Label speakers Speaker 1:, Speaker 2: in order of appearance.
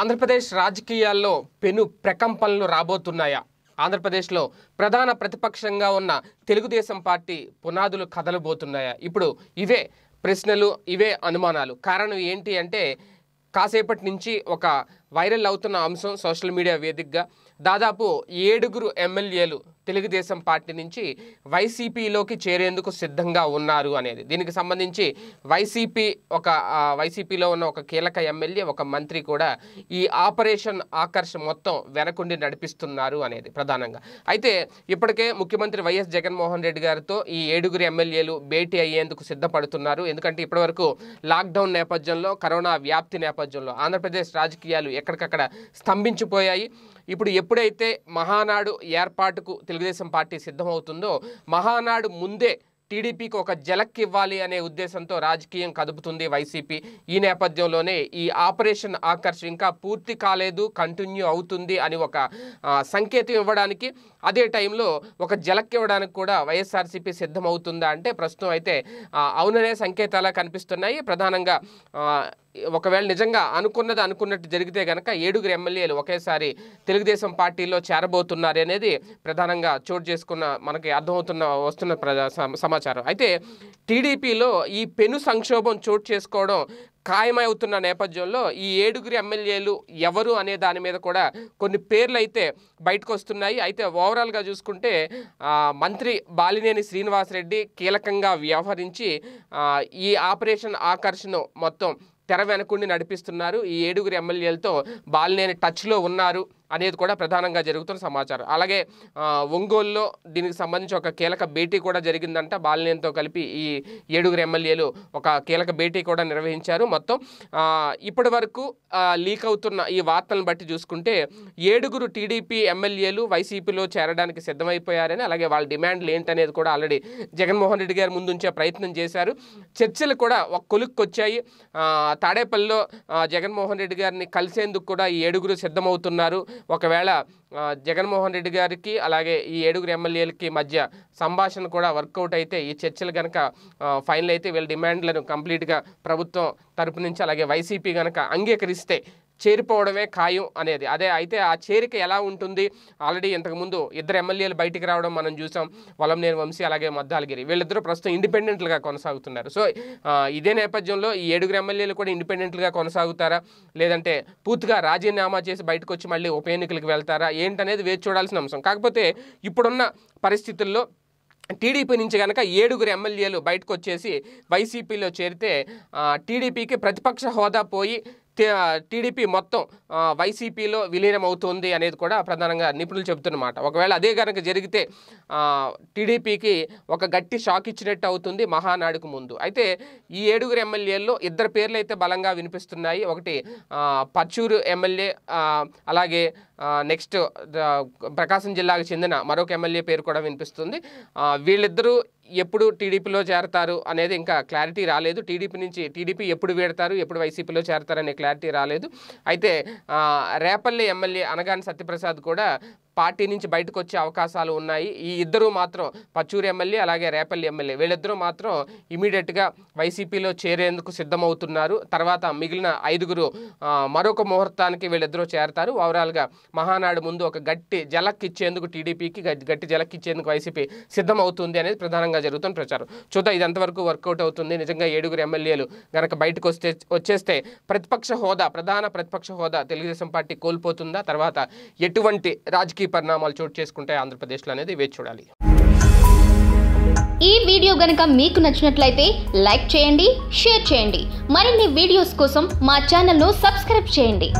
Speaker 1: ఆంధ్రప్రదేశ్ రాజకీయాల్లో పెను ప్రకంపనలు రాబోతున్నాయా ఆంధ్రప్రదేశ్లో ప్రధాన ప్రతిపక్షంగా ఉన్న తెలుగుదేశం పార్టీ పునాదులు కదలబోతున్నాయా ఇప్పుడు ఇవే ప్రశ్నలు ఇవే అనుమానాలు కారణం ఏంటి అంటే కాసేపటి నుంచి ఒక వైరల్ అవుతున్న అంశం సోషల్ మీడియా వేదికగా దాదాపు ఏడుగురు ఎమ్మెల్యేలు తెలుగుదేశం పార్టీ నుంచి వైసీపీలోకి చేరేందుకు సిద్ధంగా ఉన్నారు అనేది దీనికి సంబంధించి వైసీపీ ఒక వైసీపీలో ఉన్న ఒక కీలక ఎమ్మెల్యే ఒక మంత్రి కూడా ఈ ఆపరేషన్ ఆకర్ష మొత్తం వెనకుండి నడిపిస్తున్నారు అనేది ప్రధానంగా అయితే ఇప్పటికే ముఖ్యమంత్రి వైఎస్ జగన్మోహన్ రెడ్డి గారితో ఈ ఏడుగురు ఎమ్మెల్యేలు భేటీ అయ్యేందుకు సిద్ధపడుతున్నారు ఎందుకంటే ఇప్పటివరకు లాక్డౌన్ నేపథ్యంలో కరోనా వ్యాప్తి నేపథ్యంలో ఆంధ్రప్రదేశ్ రాజకీయాలు ఎక్కడికక్కడ స్తంభించిపోయాయి ఇప్పుడు ఎప్పుడు ఎప్పుడైతే మహానాడు ఏర్పాటుకు తెలుగుదేశం పార్టీ సిద్ధమవుతుందో మహానాడు ముందే టీడీపీకి ఒక జలక్ ఇవ్వాలి అనే ఉద్దేశంతో రాజకీయం కదుపుతుంది వైసీపీ ఈ నేపథ్యంలోనే ఈ ఆపరేషన్ ఆకర్ష్ ఇంకా పూర్తి కాలేదు కంటిన్యూ అవుతుంది అని ఒక సంకేతం ఇవ్వడానికి అదే టైంలో ఒక జలక్ ఇవ్వడానికి కూడా వైఎస్ఆర్సీపీ సిద్ధమవుతుందా అంటే ప్రస్తుతం అయితే అవుననే సంకేతాలు కనిపిస్తున్నాయి ప్రధానంగా ఒకవేళ నిజంగా అనుకున్నది అనుకున్నట్టు జరిగితే కనుక ఏడుగురు ఎమ్మెల్యేలు ఒకేసారి తెలుగుదేశం పార్టీలో చేరబోతున్నారు అనేది ప్రధానంగా చోటు చేసుకున్న మనకి అర్థమవుతున్న వస్తున్న సమాచారం అయితే టీడీపీలో ఈ పెను సంక్షోభం చోటు చేసుకోవడం ఖాయమవుతున్న నేపథ్యంలో ఈ ఏడుగురు ఎమ్మెల్యేలు ఎవరు అనే దాని మీద కూడా కొన్ని పేర్లు అయితే బయటకు వస్తున్నాయి అయితే ఓవరాల్గా చూసుకుంటే మంత్రి బాలినేని శ్రీనివాసరెడ్డి కీలకంగా వ్యవహరించి ఈ ఆపరేషన్ ఆకర్షణ మొత్తం తెర వెనకుండి నడిపిస్తున్నారు ఈ ఏడుగురు ఎమ్మెల్యేలతో బాలినేని టచ్లో ఉన్నారు అనేది కూడా ప్రధానంగా జరుగుతున్న సమాచారం అలాగే ఒంగోలులో దీనికి సంబంధించి ఒక కీలక భేటీ కూడా జరిగిందంట బాలినేనితో కలిపి ఈ ఏడుగురు ఎమ్మెల్యేలు ఒక కీలక భేటీ కూడా నిర్వహించారు మొత్తం ఇప్పటి వరకు లీక్ అవుతున్న ఈ వార్తలను బట్టి చూసుకుంటే ఏడుగురు టీడీపీ ఎమ్మెల్యేలు వైసీపీలో చేరడానికి సిద్ధమైపోయారని అలాగే వాళ్ళ డిమాండ్లు ఏంటనేది కూడా ఆల్రెడీ జగన్మోహన్ రెడ్డి గారు ముందుంచే ప్రయత్నం చేశారు చర్చలు కూడా ఒక కొలుక్కొచ్చాయి తాడేపల్లిలో జగన్మోహన్ రెడ్డి గారిని కలిసేందుకు కూడా ఈ ఏడుగురు సిద్ధమవుతున్నారు ఒకవేళ జగన్మోహన్ రెడ్డి గారికి అలాగే ఈ ఏడుగురు ఎమ్మెల్యేలకి మధ్య సంభాషణ కూడా వర్కౌట్ అయితే ఈ చర్చలు కనుక ఫైనల్ అయితే వీళ్ళ డిమాండ్లను కంప్లీట్గా ప్రభుత్వం తరపు నుంచి అలాగే వైసీపీ కనుక అంగీకరిస్తే చేరిపోవడమే ఖాయం అనేది అదే అయితే ఆ చేరిక ఎలా ఉంటుంది ఆల్రెడీ ఇంతకుముందు ఇద్దరు ఎమ్మెల్యేలు బయటికి రావడం మనం చూసాం వలంనేని వంశీ అలాగే మద్దాలగిరి వీళ్ళిద్దరూ ప్రస్తుతం ఇండిపెండెంట్లుగా కొనసాగుతున్నారు సో ఇదే నేపథ్యంలో ఈ ఏడుగురు ఎమ్మెల్యేలు కూడా ఇండిపెండెంట్లుగా కొనసాగుతారా లేదంటే పూర్తిగా రాజీనామా చేసి బయటకు వచ్చి మళ్ళీ ఉప ఎన్నికలకు వెళ్తారా ఏంటనేది వేచి చూడాల్సిన అంశం కాకపోతే ఇప్పుడున్న పరిస్థితుల్లో టీడీపీ నుంచి కనుక ఏడుగురు ఎమ్మెల్యేలు బయటకు వచ్చేసి వైసీపీలో చేరితే టీడీపీకి ప్రతిపక్ష హోదా పోయి టీడీపీ మొత్తం వైసీపీలో విలీనం అవుతుంది అనేది కూడా ప్రధానంగా నిపుణులు చెబుతున్నమాట ఒకవేళ అదే కనుక జరిగితే టీడీపీకి ఒక గట్టి షాక్ ఇచ్చినట్టు అవుతుంది మహానాడుకు ముందు అయితే ఈ ఏడుగురు ఎమ్మెల్యేల్లో ఇద్దరు పేర్లు అయితే బలంగా వినిపిస్తున్నాయి ఒకటి పర్చూరు ఎమ్మెల్యే అలాగే నెక్స్ట్ ప్రకాశం జిల్లాకు చెందిన మరొక ఎమ్మెల్యే పేరు కూడా వినిపిస్తుంది వీళ్ళిద్దరూ ఎప్పుడు టీడీపీలో చేరతారు అనేది ఇంకా క్లారిటీ రాలేదు టీడీపీ నుంచి టీడీపీ ఎప్పుడు వేడతారు ఎప్పుడు వైసీపీలో చేరతారు అనే క్లారిటీ రాలేదు అయితే రేపల్లి ఎమ్మెల్యే అనగాని సత్యప్రసాద్ కూడా పార్టీ నుంచి బయటకు వచ్చే అవకాశాలు ఉన్నాయి ఈ ఇద్దరు మాత్రం పచ్చూరు ఎమ్మెల్యే అలాగే రేపల్లి ఎమ్మెల్యే వీళ్ళిద్దరూ మాత్రం ఇమీడియట్గా వైసీపీలో చేరేందుకు సిద్ధమవుతున్నారు తర్వాత మిగిలిన ఐదుగురు మరొక ముహూర్తానికి వీళ్ళిద్దరూ చేరతారు ఓవరాల్గా మహానాడు ముందు ఒక గట్టి జలక్ ఇచ్చేందుకు టీడీపీకి గట్టి జలక్ ఇచ్చేందుకు వైసీపీ సిద్ధమవుతుంది అనేది ప్రధానంగా జరుగుతున్న ప్రచారం చూద్దాం ఇది ఎంతవరకు వర్కౌట్ అవుతుంది నిజంగా ఏడుగురు ఎమ్మెల్యేలు గనక బయటకు వస్తే వచ్చేస్తే ప్రతిపక్ష హోదా ప్రధాన ప్రతిపక్ష హోదా తెలుగుదేశం పార్టీ కోల్పోతుందా తర్వాత ఎటువంటి రాజకీయ రాజకీయ పరిణామాలు చోటు ఆంధ్రప్రదేశ్ లో అనేది వేచి చూడాలి ఈ వీడియో గనక మీకు నచ్చినట్లయితే లైక్ చేయండి షేర్ చేయండి మరిన్ని వీడియోస్ కోసం మా ఛానల్ను సబ్స్క్రైబ్ చేయండి